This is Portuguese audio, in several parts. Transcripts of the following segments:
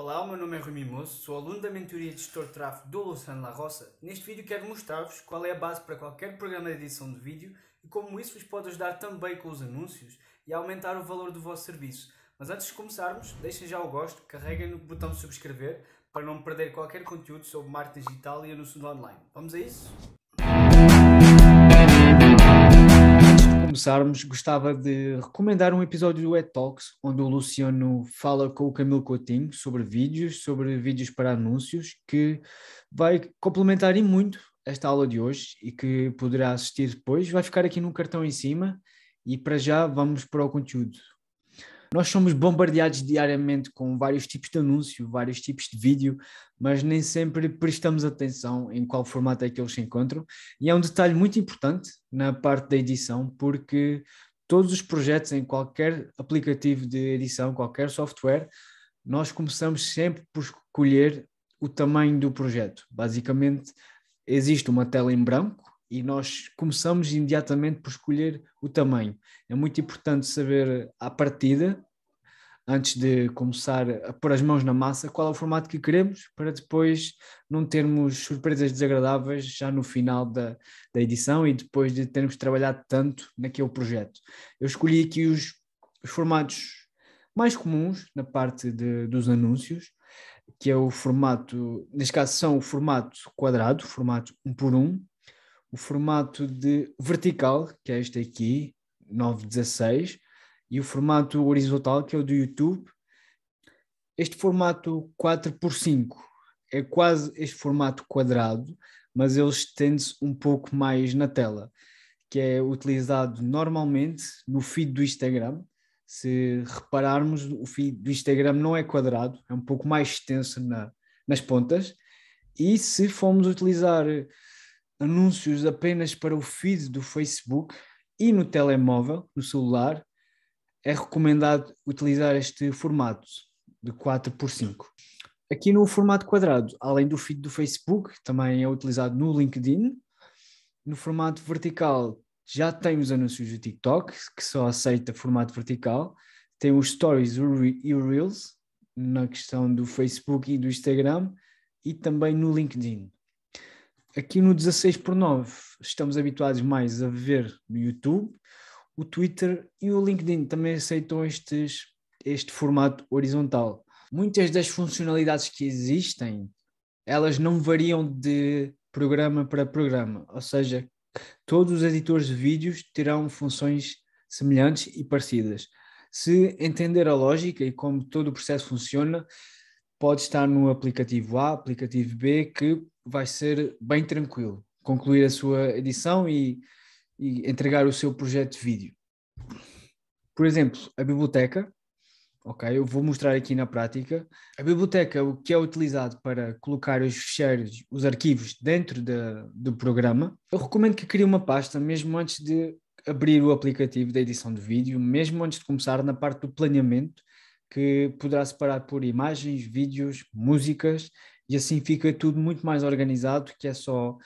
Olá, o meu nome é Rui Mimoso, sou aluno da mentoria de gestor de tráfego do Luciano La Roça. Neste vídeo quero mostrar-vos qual é a base para qualquer programa de edição de vídeo e como isso vos pode ajudar também com os anúncios e aumentar o valor do vosso serviço. Mas antes de começarmos, deixem já o gosto, carreguem no botão de subscrever para não perder qualquer conteúdo sobre marketing digital e anúncios online. Vamos a isso? começarmos, gostava de recomendar um episódio do Ed Talks, onde o Luciano fala com o Camilo Coutinho sobre vídeos, sobre vídeos para anúncios, que vai complementar e muito esta aula de hoje e que poderá assistir depois. Vai ficar aqui num cartão em cima e para já vamos para o conteúdo. Nós somos bombardeados diariamente com vários tipos de anúncio, vários tipos de vídeo, mas nem sempre prestamos atenção em qual formato é que eles se encontram. E é um detalhe muito importante na parte da edição, porque todos os projetos em qualquer aplicativo de edição, qualquer software, nós começamos sempre por escolher o tamanho do projeto. Basicamente, existe uma tela em branco e nós começamos imediatamente por escolher o tamanho. É muito importante saber à partida, antes de começar a pôr as mãos na massa, qual é o formato que queremos, para depois não termos surpresas desagradáveis já no final da, da edição e depois de termos trabalhado tanto naquele projeto. Eu escolhi aqui os, os formatos mais comuns na parte de, dos anúncios, que é o formato, neste caso são o formato quadrado, formato 1 por 1 o formato de vertical, que é este aqui, 916, e o formato horizontal, que é o do YouTube. Este formato 4x5 é quase este formato quadrado, mas ele estende-se um pouco mais na tela, que é utilizado normalmente no feed do Instagram. Se repararmos, o feed do Instagram não é quadrado, é um pouco mais extenso na, nas pontas. E se formos utilizar anúncios apenas para o feed do Facebook e no telemóvel, no celular, é recomendado utilizar este formato de 4x5. Aqui no formato quadrado, além do feed do Facebook, também é utilizado no LinkedIn. No formato vertical, já tem os anúncios do TikTok, que só aceita formato vertical. Tem os Stories e o Reels, na questão do Facebook e do Instagram, e também no LinkedIn. Aqui no 16 por 9 estamos habituados mais a ver no YouTube, o Twitter e o LinkedIn também aceitam estes, este formato horizontal. Muitas das funcionalidades que existem, elas não variam de programa para programa, ou seja, todos os editores de vídeos terão funções semelhantes e parecidas. Se entender a lógica e como todo o processo funciona, pode estar no aplicativo A, aplicativo B, que vai ser bem tranquilo concluir a sua edição e, e entregar o seu projeto de vídeo. Por exemplo, a biblioteca, ok, eu vou mostrar aqui na prática. A biblioteca, o que é utilizado para colocar os ficheiros, os arquivos dentro do programa, eu recomendo que crie uma pasta mesmo antes de abrir o aplicativo da edição de vídeo, mesmo antes de começar na parte do planeamento, que poderá separar por imagens, vídeos, músicas e assim fica tudo muito mais organizado, que é só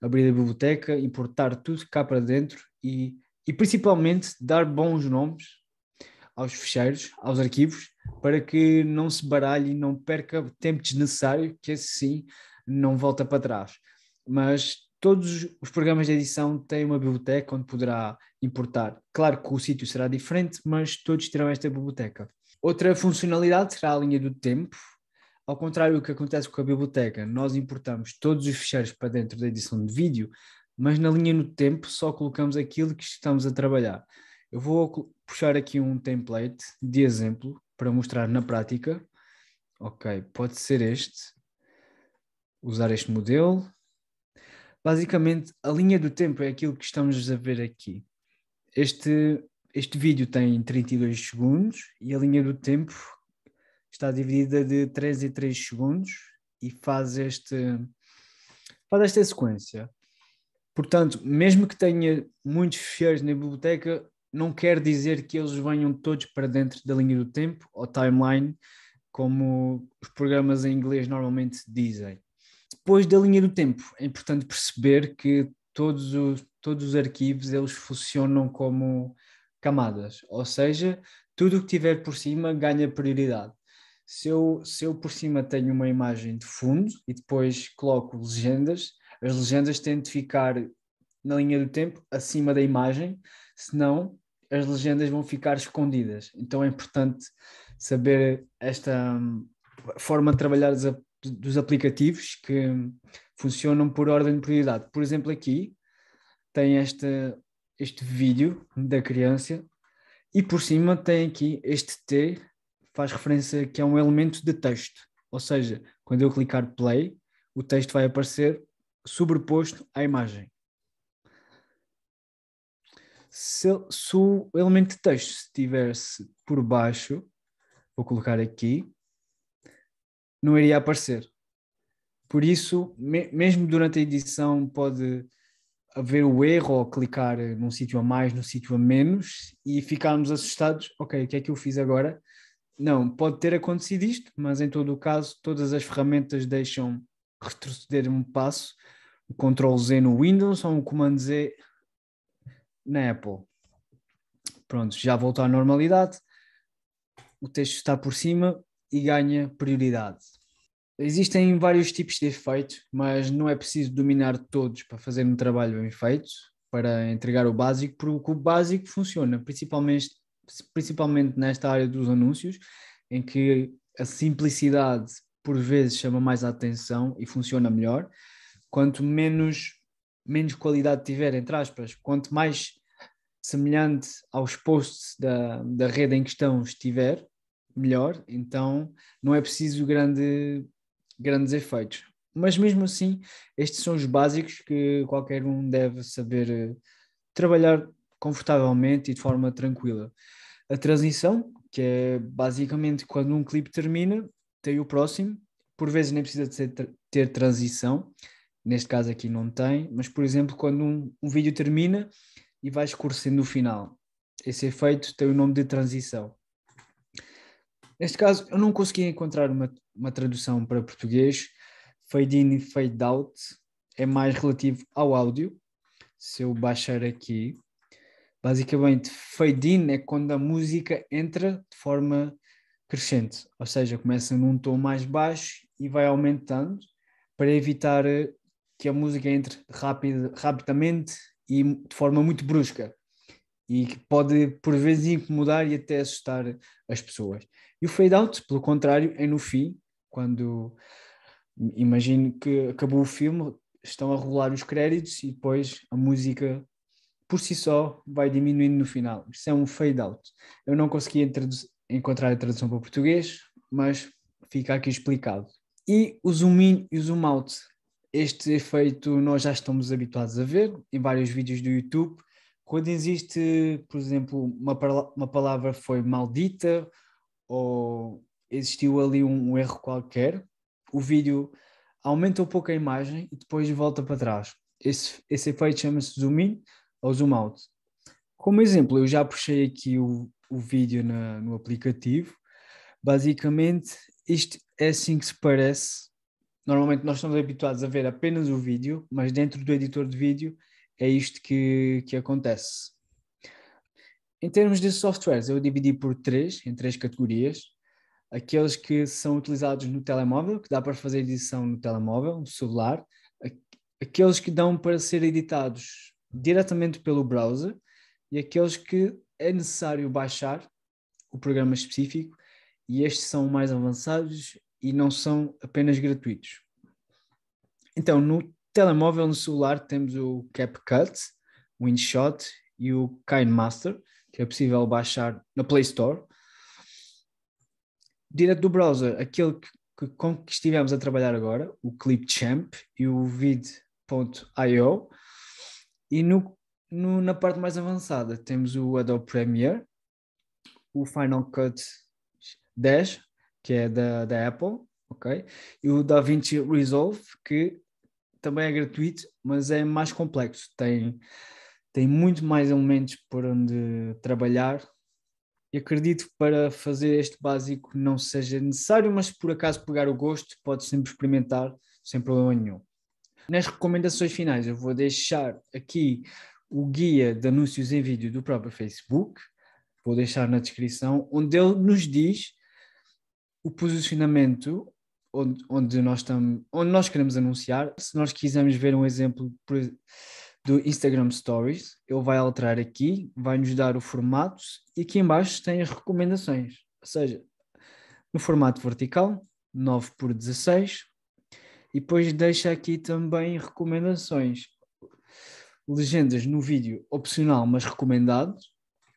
abrir a biblioteca, importar tudo cá para dentro e, e principalmente dar bons nomes aos ficheiros, aos arquivos, para que não se baralhe e não perca tempo desnecessário, que esse sim não volta para trás. Mas todos os programas de edição têm uma biblioteca onde poderá importar. Claro que o sítio será diferente, mas todos terão esta biblioteca. Outra funcionalidade será a linha do tempo. Ao contrário do que acontece com a biblioteca, nós importamos todos os ficheiros para dentro da edição de vídeo, mas na linha do tempo só colocamos aquilo que estamos a trabalhar. Eu vou puxar aqui um template de exemplo para mostrar na prática. Ok, pode ser este. Usar este modelo. Basicamente, a linha do tempo é aquilo que estamos a ver aqui. Este este vídeo tem 32 segundos e a linha do tempo está dividida de 3 em 3 segundos e faz, este, faz esta sequência. Portanto, mesmo que tenha muitos ficheiros na biblioteca, não quer dizer que eles venham todos para dentro da linha do tempo ou timeline, como os programas em inglês normalmente dizem. Depois da linha do tempo, é importante perceber que todos os, todos os arquivos eles funcionam como camadas, ou seja, tudo o que tiver por cima ganha prioridade. Se eu, se eu por cima tenho uma imagem de fundo e depois coloco legendas, as legendas têm de ficar na linha do tempo acima da imagem, senão as legendas vão ficar escondidas. Então é importante saber esta hum, forma de trabalhar dos, dos aplicativos que funcionam por ordem de prioridade. Por exemplo, aqui tem esta este vídeo da criança e por cima tem aqui este T, faz referência que é um elemento de texto. Ou seja, quando eu clicar play, o texto vai aparecer sobreposto à imagem. Se, se o elemento de texto estivesse por baixo, vou colocar aqui, não iria aparecer. Por isso, me, mesmo durante a edição, pode ver o erro ou clicar eh, num sítio a mais, num sítio a menos e ficarmos assustados, ok, o que é que eu fiz agora? Não, pode ter acontecido isto, mas em todo o caso, todas as ferramentas deixam retroceder um passo, o Ctrl Z no Windows ou o comando Z na Apple. Pronto, já voltou à normalidade, o texto está por cima e ganha prioridade. Existem vários tipos de efeito, mas não é preciso dominar todos para fazer um trabalho bem feito, para entregar o básico, porque o básico funciona, principalmente, principalmente nesta área dos anúncios, em que a simplicidade por vezes chama mais a atenção e funciona melhor. Quanto menos, menos qualidade tiver, entre aspas, quanto mais semelhante aos posts da, da rede em questão estiver, melhor. Então não é preciso grande grandes efeitos. Mas mesmo assim, estes são os básicos que qualquer um deve saber eh, trabalhar confortavelmente e de forma tranquila. A transição, que é basicamente quando um clipe termina, tem o próximo. Por vezes nem precisa de ter transição, neste caso aqui não tem, mas por exemplo, quando um, um vídeo termina e vai escurecendo o final. Esse efeito tem o nome de transição. Neste caso, eu não consegui encontrar uma uma tradução para português, fade in e fade out é mais relativo ao áudio. Se eu baixar aqui, basicamente fade in é quando a música entra de forma crescente, ou seja, começa num tom mais baixo e vai aumentando para evitar eh, que a música entre rápido, rapidamente e de forma muito brusca e que pode por vezes incomodar e até assustar as pessoas. E o fade out, pelo contrário, é no fim, quando imagino que acabou o filme, estão a rolar os créditos e depois a música por si só vai diminuindo no final. Isso é um fade out. Eu não consegui encontrar a tradução para português, mas fica aqui explicado. E o zoom in e o zoom out. Este efeito nós já estamos habituados a ver em vários vídeos do YouTube. Quando existe, por exemplo, uma, uma palavra foi maldita ou existiu ali um, erro qualquer, o vídeo aumenta um pouco a imagem e depois volta para trás. Esse, esse efeito chama-se zoom in ou zoom out. Como exemplo, eu já puxei aqui o, o vídeo na, no aplicativo. Basicamente, isto é assim que se parece. Normalmente nós estamos habituados a ver apenas o vídeo, mas dentro do editor de vídeo é isto que, que acontece. Em termos de softwares, eu dividi por três, em três categorias aqueles que são utilizados no telemóvel, que dá para fazer edição no telemóvel, no celular, aqueles que dão para ser editados diretamente pelo browser e aqueles que é necessário baixar o programa específico e estes são mais avançados e não são apenas gratuitos. Então, no telemóvel, no celular, temos o CapCut, o InShot e o KineMaster, que é possível baixar na Play Store direto do browser, aquele que, que, com que estivemos a trabalhar agora, o Clipchamp e o vid.io. E no, no, na parte mais avançada temos o Adobe Premiere, o Final Cut 10, que é da, da Apple, ok? E o DaVinci Resolve, que também é gratuito, mas é mais complexo, tem, tem muito mais elementos por onde trabalhar e acredito que para fazer este básico não seja necessário, mas se por acaso pegar o gosto, pode sempre experimentar sem problema nenhum. Nas recomendações finais, eu vou deixar aqui o guia de anúncios em vídeo do próprio Facebook, vou deixar na descrição, onde ele nos diz o posicionamento onde, onde, nós, tam, onde nós queremos anunciar. Se nós quisermos ver um exemplo, por exemplo do Instagram Stories. Ele vai alterar aqui, vai nos dar o formato e aqui embaixo tem as recomendações. Ou seja, no formato vertical, 9 por 16 e depois deixa aqui também recomendações. Legendas no vídeo opcional, mas recomendado.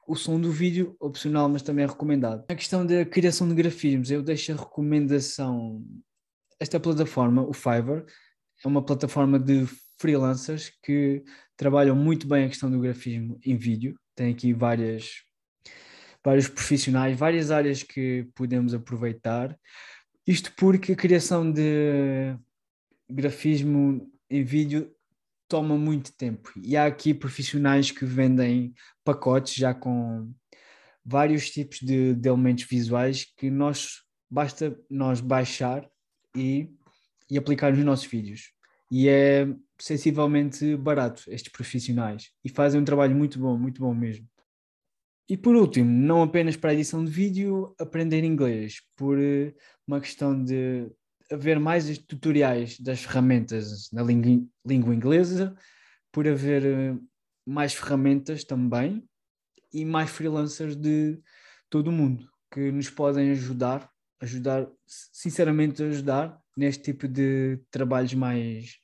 O som do vídeo opcional, mas também recomendado. A questão da criação de grafismos, eu deixo a recomendação. Esta plataforma, o Fiverr, é uma plataforma de freelancers que trabalham muito bem a questão do grafismo em vídeo. Tem aqui várias, vários profissionais, várias áreas que podemos aproveitar. Isto porque a criação de grafismo em vídeo toma muito tempo. E há aqui profissionais que vendem pacotes já com vários tipos de, de elementos visuais que nós basta nós baixar e, e aplicar nos nossos vídeos. E é sensivelmente barato, estes profissionais, e fazem um trabalho muito bom, muito bom mesmo. E por último, não apenas para a edição de vídeo, aprender inglês, por eh, uma questão de haver mais tutoriais das ferramentas na língua, língua inglesa, por haver eh, mais ferramentas também e mais freelancers de todo o mundo que nos podem ajudar, ajudar, sinceramente ajudar neste tipo de trabalhos mais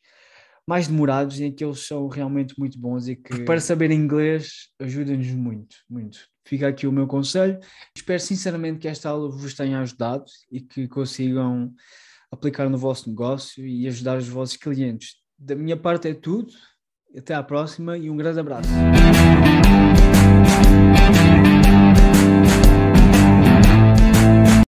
mais demorados e que eles são realmente muito bons e que para saber inglês ajuda-nos muito, muito. Fica aqui o meu conselho. Espero sinceramente que esta aula vos tenha ajudado e que consigam aplicar no vosso negócio e ajudar os vossos clientes. Da minha parte é tudo. Até à próxima e um grande abraço.